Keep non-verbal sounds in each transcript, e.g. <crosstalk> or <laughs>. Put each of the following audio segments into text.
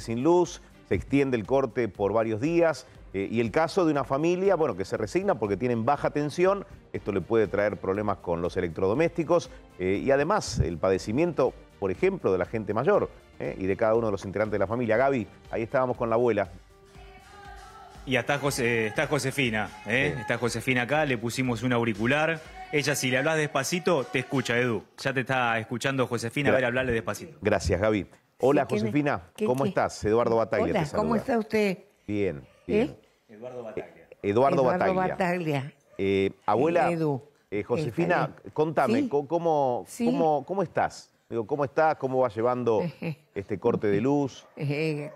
sin luz, se extiende el corte por varios días eh, y el caso de una familia, bueno, que se resigna porque tienen baja tensión, esto le puede traer problemas con los electrodomésticos eh, y además el padecimiento, por ejemplo, de la gente mayor eh, y de cada uno de los integrantes de la familia. Gaby, ahí estábamos con la abuela. Y está, está Josefina, está Josefina acá, le pusimos un auricular. Ella, si le hablas despacito, te escucha, Edu. Ya te está escuchando Josefina, a ver, hablarle despacito. Gracias, Gaby. Hola, Josefina, ¿cómo estás? Eduardo Bataglia te ¿cómo está usted? Bien, ¿Eh? bien. Eduardo eh, Bataglia. Eduardo, Bataglia. Eh, abuela, Edu, Josefina, contame, ¿cómo, Cómo, ¿cómo, estás? Digo, ¿cómo estás? ¿Cómo vas llevando <laughs> este corte de luz?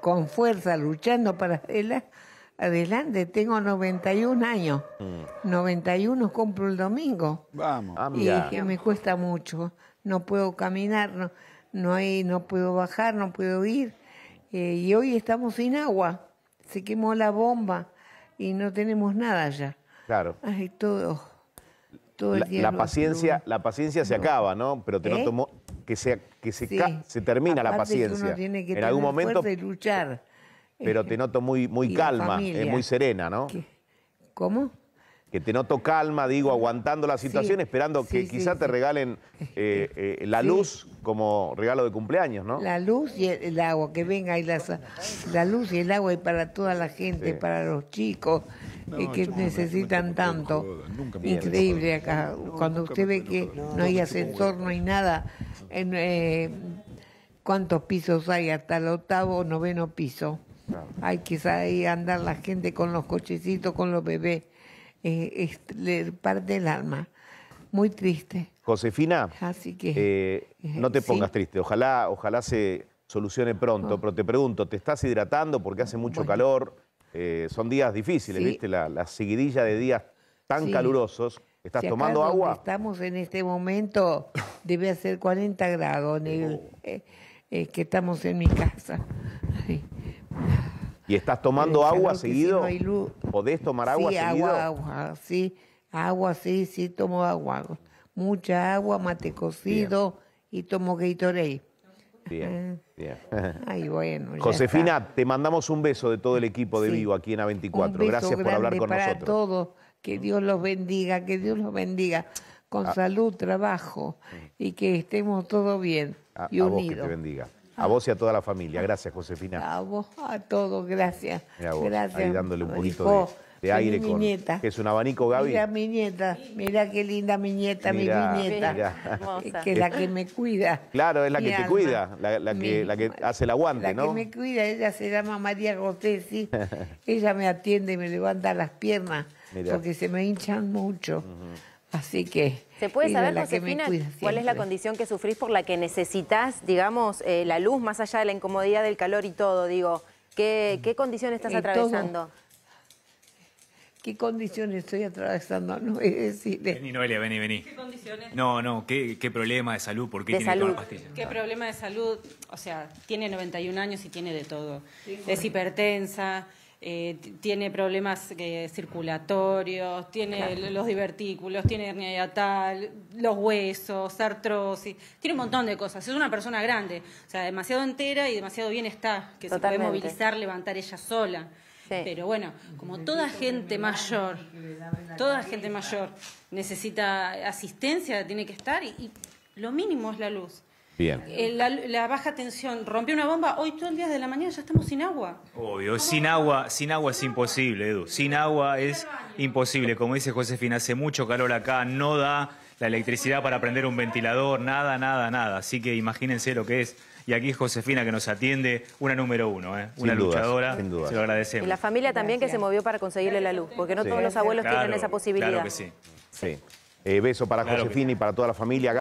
con fuerza, luchando para adelante. Tengo 91 años. 91 mm. compro el domingo. Vamos. Ah, y que me cuesta mucho. No puedo caminar. No no, hay, no puedo bajar, no puedo ir. Eh, y hoy estamos sin agua, se quemó la bomba y no tenemos nada ya. Claro. Ay, todo, el la, paciencia, la paciencia se acaba, ¿no? Pero te noto ¿Eh? que se, que se, se termina la paciencia. en algún momento. luchar. Pero eh, te noto muy, muy calma, muy serena, ¿no? ¿Cómo? que te noto calma, digo, aguantando la situación, esperando que quizás quizá te regalen <laughs> eh, eh, la luz como regalo de cumpleaños, ¿no? La luz y el, agua, que venga y la, la luz y el agua y para toda la gente, para los chicos que necesitan tanto. Increíble acá. Cuando usted ve que no, hay ascensor, no hay nada, eh, ¿cuántos pisos hay? Hasta el octavo noveno piso. Hay que ahí andar la gente con los cochecitos, con los bebés. Eh, es este, parte del alma. Muy triste. Josefina, Así que, eh, eh, no te pongas triste. Ojalá, ojalá se solucione pronto, ah. pero te pregunto, ¿te estás hidratando porque hace mucho calor? son días difíciles, ¿viste? La, seguidilla de días tan calurosos. ¿Estás tomando agua? Estamos en este momento, debe ser 40 grados, <laughs> oh. en que estamos en mi casa. ¿Y estás tomando agua seguido? ¿Podés tomar agua sí, Agua, agua, sí, agua, sí, sí, tomo agua. Mucha agua, mate cocido y tomo Gatorade. Bien, eh. bien. <laughs> Ay, bueno. Josefina, te mandamos un beso de todo el equipo de Vivo aquí en A24. Gracias por hablar con para nosotros. todos. Que Dios los bendiga, que Dios los bendiga. Con ah. salud, trabajo mm. y que estemos todos bien y unidos. que te bendiga. A vos y a toda la familia. Gracias, Josefina. A vos, a todos, gracias. A vos, gracias. Ahí dándole un poquito de, de aire mi Nieta. Que es un abanico, Gaby. Mira mi nieta, mira qué linda mi nieta, mi nieta. Es que es la que me cuida. Claro, es la que te cuida, la, que, la, hace el aguante, ¿no? La que me cuida, ella se llama María Gotesi. <laughs> ella me atiende y me levanta las piernas porque se me hinchan mucho. Así que... ¿Se puede saber, Josefina, cuál es la condición que sufrís por la que necesitas, digamos, eh, la luz, más allá de la incomodidad del calor y todo? Digo, ¿qué, condición estás atravesando? ¿Qué condiciones estoy atravesando? No Vení, Noelia, vení, vení. ¿Qué condiciones? No, no, ¿qué, qué problema de salud? ¿Por qué tiene salud. ¿Qué problema de salud? O sea, tiene 91 años y tiene de todo. es hipertensa, eh, tiene problemas eh, circulatorios, tiene los divertículos, tiene hernia hiatal, los huesos, artrosis, tiene un montón de cosas. Es una persona grande, o sea, demasiado entera y demasiado bien está, que se puede movilizar, levantar ella sola. Pero bueno, como toda gente mayor, toda gente mayor necesita asistencia, tiene que estar y lo mínimo es la luz. Bien. Eh, la, baja tensión rompió una bomba, hoy todo el día de la mañana ya estamos sin agua. Obvio, sin agua, sin agua es imposible, Edu. Sin agua es imposible. Como dice Josefina, hace mucho calor acá, no da la electricidad para prender un ventilador, nada, nada, nada. Así que imagínense lo que es. Y aquí es Josefina que nos atiende, una número uno, ¿eh? una luchadora. sin dudas. Se lo agradecemos. Y la familia también que se movió para conseguirle la luz, porque no todos los abuelos tienen esa posibilidad. Claro que sí. sí. Eh, beso para Josefina y para toda la familia.